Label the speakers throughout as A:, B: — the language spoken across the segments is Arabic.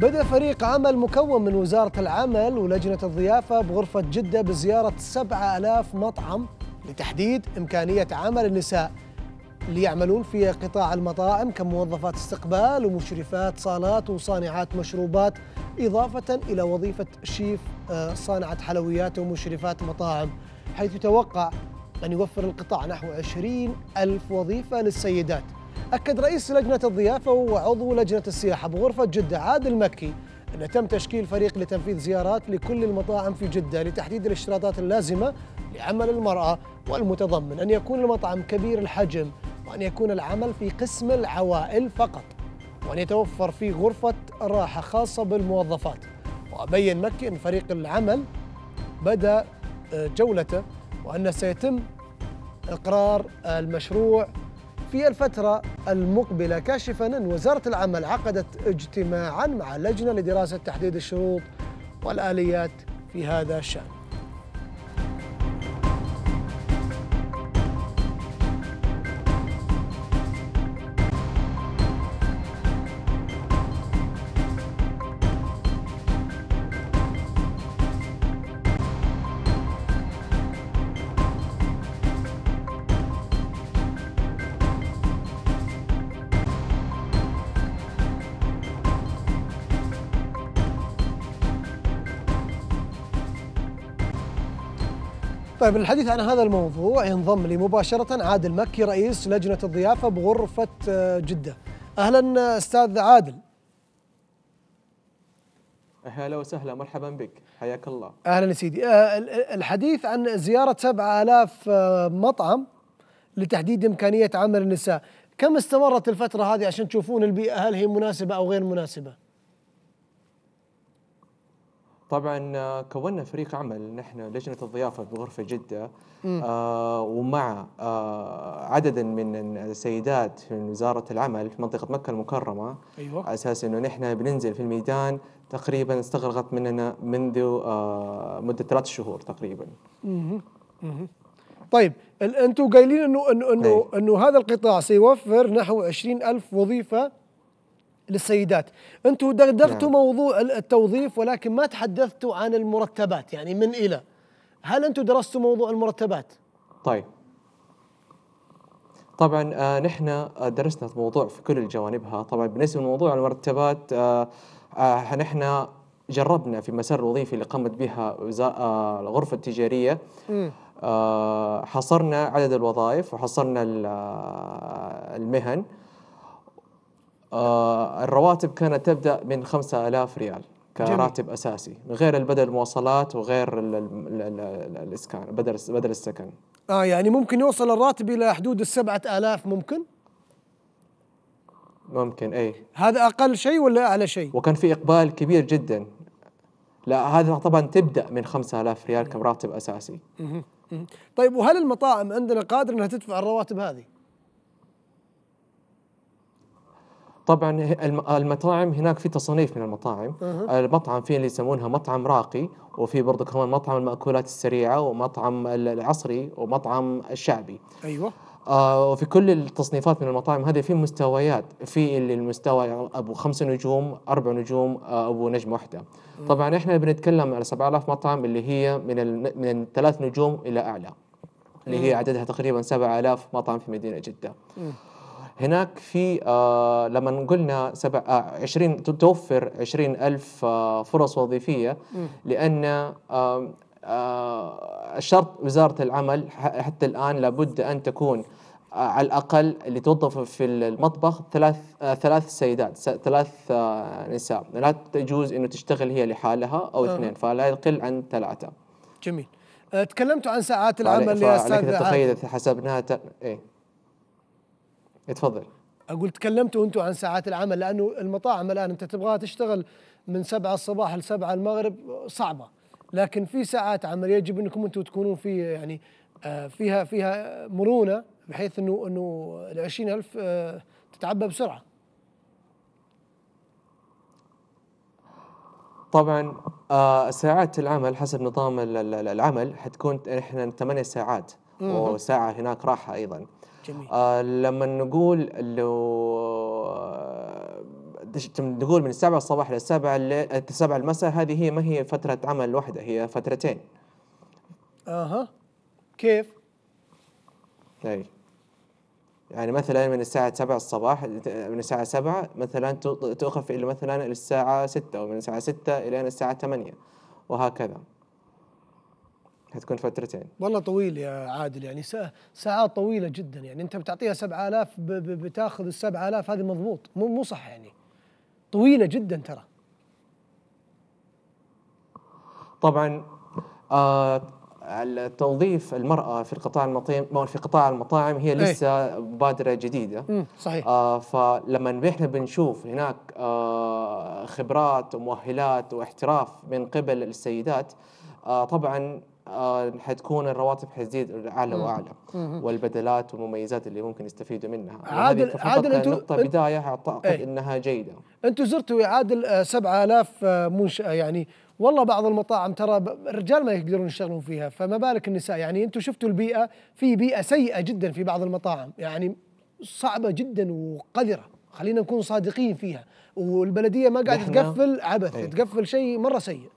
A: بدأ فريق عمل مكون من وزارة العمل ولجنة الضيافة بغرفة جدة بزيارة 7000 مطعم لتحديد إمكانية عمل النساء اللي يعملون في قطاع المطاعم كموظفات استقبال ومشرفات صالات وصانعات مشروبات إضافة إلى وظيفة شيف آه، صانعة حلويات ومشرفات مطاعم حيث يتوقع أن يوفر القطاع نحو 20 ألف وظيفة للسيدات أكد رئيس لجنة الضيافة وعضو لجنة السياحة بغرفة جدة عادل مكي أن تم تشكيل فريق لتنفيذ زيارات لكل المطاعم في جدة لتحديد الاشتراطات اللازمة لعمل المرأة والمتضمن أن يكون المطعم كبير الحجم وأن يكون العمل في قسم العوائل فقط وأن يتوفر فيه غرفة راحة خاصة بالموظفات وبين مكي أن فريق العمل بدأ آه، جولته وأنه سيتم إقرار المشروع في الفترة المقبلة كاشفا أن وزارة العمل عقدت اجتماعا مع لجنة لدراسة تحديد الشروط والآليات في هذا الشأن طيب الحديث عن هذا الموضوع ينضم لي مباشرة عادل مكي رئيس لجنة الضيافة بغرفة آه، جدة أهلا أستاذ عادل
B: أهلا وسهلا مرحبا بك حياك الله
A: أهلا سيدي آه، الحديث عن زيارة 7000 آه، مطعم لتحديد إمكانية عمل النساء كم استمرت الفترة هذه عشان تشوفون البيئة هل هي مناسبة أو غير مناسبة؟
B: طبعا آه، كونا فريق عمل نحن لجنه الضيافه بغرفه جده آه ومع آه عددا من السيدات في وزاره العمل في منطقه مكه المكرمه ايوه على اساس انه نحن بننزل في الميدان تقريبا استغرقت مننا منذ آه مده ثلاث شهور تقريبا.
A: طيب انتم قايلين انه انه انه, إيه. أنه هذا القطاع سيوفر نحو 20000 وظيفه للسيدات انتم دردرتوا نعم. موضوع التوظيف ولكن ما تحدثتوا عن المرتبات يعني من الى هل انتم درستوا موضوع المرتبات
B: طيب طبعا آه نحن آه، درسنا الموضوع في كل جوانبها طبعا بالنسبه لموضوع المرتبات آه آه نحن جربنا في المسار الوظيفي اللي قامت بها آه، الغرفه التجاريه م. آه، حصرنا عدد الوظائف وحصرنا المهن آه، الرواتب كانت تبدأ من 5000 ريال كراتب جميل. اساسي غير البدل المواصلات وغير الـ الـ الـ الاسكان بدل بدل السكن
A: اه يعني ممكن يوصل الراتب الى حدود ال 7000 ممكن
B: ممكن اي هذا اقل شيء ولا اعلى شيء وكان في اقبال كبير جدا لا هذا طبعا تبدا من 5000 ريال كراتب اساسي
A: طيب وهل المطاعم عندنا قادره انها تدفع الرواتب هذه
B: طبعا المطاعم هناك في تصنيف من المطاعم أه. المطعم في اللي يسمونها مطعم راقي وفي برضه كمان مطعم المأكولات السريعة ومطعم العصري ومطعم الشعبي أيوة آه وفي كل التصنيفات من المطاعم هذه في مستويات في اللي المستوى ابو خمس نجوم اربع نجوم آه ابو نجمه واحده طبعا احنا بنتكلم على 7000 مطعم اللي هي من من ثلاث نجوم الى اعلى اللي هي عددها تقريبا 7000 مطعم في مدينه جده هناك في آه لما قلنا سبع آه 20 توفر 20 ألف آه فرص وظيفية لأن آه آه شرط وزارة العمل حتى الآن لابد أن تكون آه، على الأقل اللي توظف في المطبخ ثلاث آه ثلاث سيدات ثلاث آه نساء لا تجوز أنه تشتغل هي لحالها أو اثنين فلا يقل عن ثلاثة
A: جميل آه، تكلمت عن ساعات العمل يا أستاذ تخيل
B: حسبناها ت... إيه؟ اتفضل
A: اقول تكلمتوا انتم عن ساعات العمل لانه المطاعم الان انت تبغاها تشتغل من سبعة الصباح لسبعة المغرب صعبه لكن في ساعات عمل يجب انكم انتم تكونون في يعني آه، فيها فيها مرونه بحيث انه انه ال 20000 آه، تتعبى بسرعه
B: طبعا آه، ساعات العمل حسب نظام العمل حتكون احنا 8 ساعات وساعه هناك راحه ايضا جميل. آه لما نقول لو آه، نقول من السبعة الصباح للسابعة الليل السابعة المساء هذه هي ما هي فترة عمل واحدة هي فترتين
A: اها كيف؟ اي
B: طيب. يعني مثلا من الساعة 7 الصباح من الساعة 7 مثلا تؤخذ إلى مثلا الساعة 6 ومن الساعة 6 إلى الساعة 8 وهكذا. حتكون فترتين
A: والله طويل يا عادل يعني ساعات طويله جدا يعني انت بتعطيها 7000 بتاخذ ال 7000 هذه مضبوط مو مو صح يعني طويله جدا ترى
B: طبعا آه المرأة في القطاع المطيم في قطاع المطاعم هي إيه. لسه مبادرة جديدة صحيح آه فلما احنا بنشوف هناك آه خبرات ومؤهلات واحتراف من قبل السيدات آه طبعا آه، حتكون الرواتب حتزيد اعلى واعلى والبدلات والمميزات اللي ممكن يستفيدوا منها يعني عادل عادل انتم نقطه انت بدايه اعتقد ايه انها جيده
A: انتم زرتوا يا عادل 7000 آه، آه، منشاه يعني والله بعض المطاعم ترى الرجال ما يقدرون يشتغلون فيها فما بالك النساء يعني انتم شفتوا البيئه في بيئه سيئه جدا في بعض المطاعم يعني صعبه جدا وقذره خلينا نكون صادقين فيها والبلديه ما قاعده تقفل عبث ايه تقفل شيء مره سيء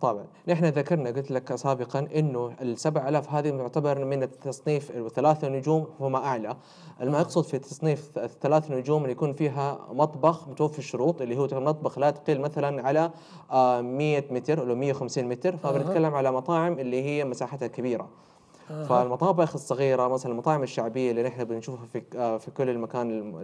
B: طبعا نحن ذكرنا قلت لك سابقا انه ال 7000 هذه تعتبر من التصنيف الثلاث نجوم فما اعلى ما اقصد في تصنيف الثلاث نجوم اللي يكون فيها مطبخ متوفي الشروط اللي هو مطبخ لا تقل مثلا على 100 آه، متر ولا 150 متر فبنتكلم على مطاعم اللي هي مساحتها كبيره فالمطابخ الصغيره مثلا المطاعم الشعبيه اللي نحن بنشوفها في آه، في كل المكان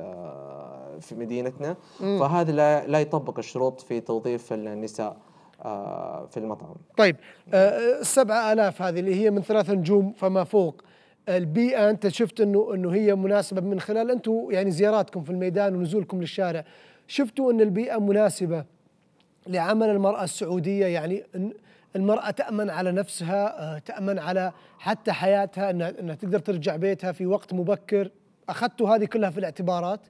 B: آه، في مدينتنا فهذا لا يطبق الشروط في توظيف النساء آه،
A: في المطعم طيب السبعة آه، آه، آلاف هذه اللي هي من ثلاثة نجوم فما فوق البيئة أنت شفت أنه أنه هي مناسبة من خلال أنتم يعني زياراتكم في الميدان ونزولكم للشارع شفتوا أن البيئة مناسبة لعمل المرأة السعودية يعني المرأة تأمن على نفسها تأمن على حتى حياتها أنها, أنها تقدر ترجع بيتها في وقت مبكر أخذتوا هذه كلها في الاعتبارات؟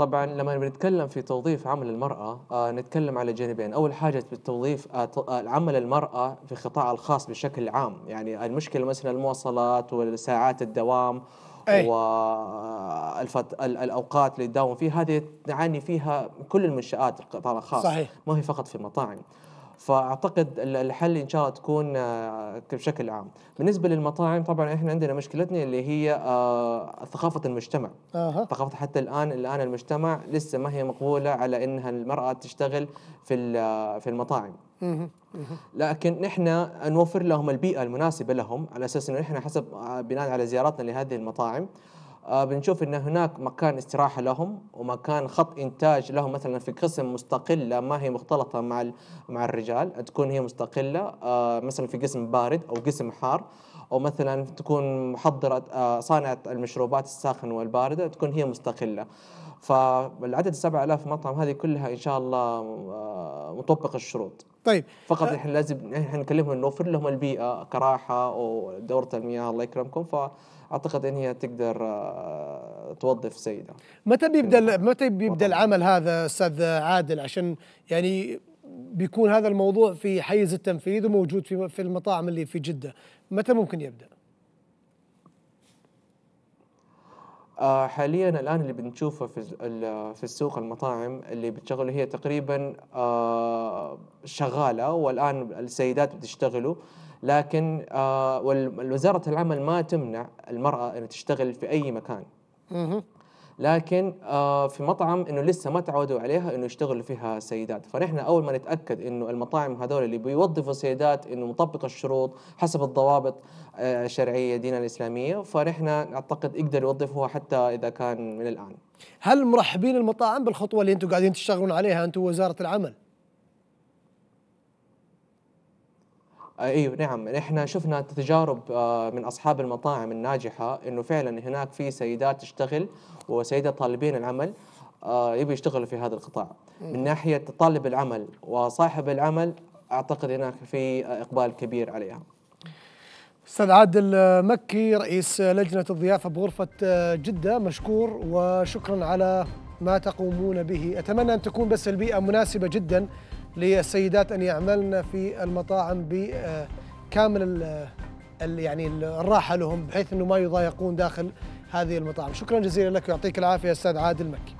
B: طبعا لما بنتكلم في توظيف عمل المرأة آه نتكلم على جانبين أول حاجة بالتوظيف آه, آه، عمل المرأة في القطاع الخاص بشكل عام يعني المشكلة مثلا المواصلات والساعات الدوام أي. والفت... آه، الاوقات اللي تداوم فيها هذه تعاني فيها كل المنشات القطاع الخاص صحيح. ما هي فقط في المطاعم فاعتقد الحل ان شاء الله تكون آه، بشكل عام بالنسبه للمطاعم طبعا احنا عندنا مشكلتنا اللي هي آه، ثقافه المجتمع آه. ثقافه حتى الان الان المجتمع لسه ما هي مقبوله على انها المراه تشتغل في آه، في المطاعم لكن نحن نوفر لهم البيئه المناسبه لهم على اساس انه نحن حسب بناء على زياراتنا لهذه المطاعم آه، بنشوف ان هناك مكان استراحه لهم ومكان خط انتاج لهم مثلا في قسم مستقله ما هي مختلطه مع مع الرجال تكون هي مستقله آه، مثلا في قسم بارد او قسم حار او مثلا تكون محضره آه، صانعه المشروبات الساخنه والبارده تكون هي مستقله فالعدد 7000 مطعم هذه كلها ان شاء الله مطبق الشروط طيب فقط احنا لازم احنا نكلمهم نوفر لهم البيئه كراحه ودوره المياه الله يكرمكم ف اعتقد ان هي تقدر آه، توظف سيده
A: متى بيبدا متى بيبدا العمل هذا استاذ عادل عشان يعني بيكون هذا الموضوع في حيز التنفيذ وموجود في في المطاعم اللي في جده متى ممكن يبدا
B: آه، حاليا الان اللي بنشوفه في في السوق المطاعم اللي بتشغله هي تقريبا آه، شغاله والان السيدات بتشتغلوا لكن آه، وزاره العمل ما تمنع المراه ان تشتغل في اي مكان لكن آه، في مطعم انه لسه ما تعودوا عليها انه يشتغلوا فيها سيدات، فنحن اول ما نتاكد انه المطاعم هذول اللي بيوظفوا سيدات انه مطبقه الشروط حسب الضوابط آه، الشرعيه دينا الاسلاميه، فنحن اعتقد يقدر يوظفوها حتى اذا كان من الان.
A: هل مرحبين المطاعم بالخطوه اللي انتم قاعدين تشتغلون عليها انتم وزاره العمل؟
B: ايوه نعم احنا شفنا تجارب آه، من اصحاب المطاعم الناجحه انه فعلا هناك في سيدات تشتغل وسيدات طالبين العمل آه، يبي يشتغلوا في هذا القطاع إيه. من ناحيه طالب العمل وصاحب العمل اعتقد هناك في آه، اقبال كبير عليها
A: استاذ عادل مكي رئيس لجنه الضيافه بغرفه جده مشكور وشكرا على ما تقومون به اتمنى ان تكون بس البيئه مناسبه جدا للسيدات أن يعملن في المطاعم بكامل يعني الراحة لهم بحيث أنه ما يضايقون داخل هذه المطاعم شكرا جزيلا لك ويعطيك العافية أستاذ عادل مكي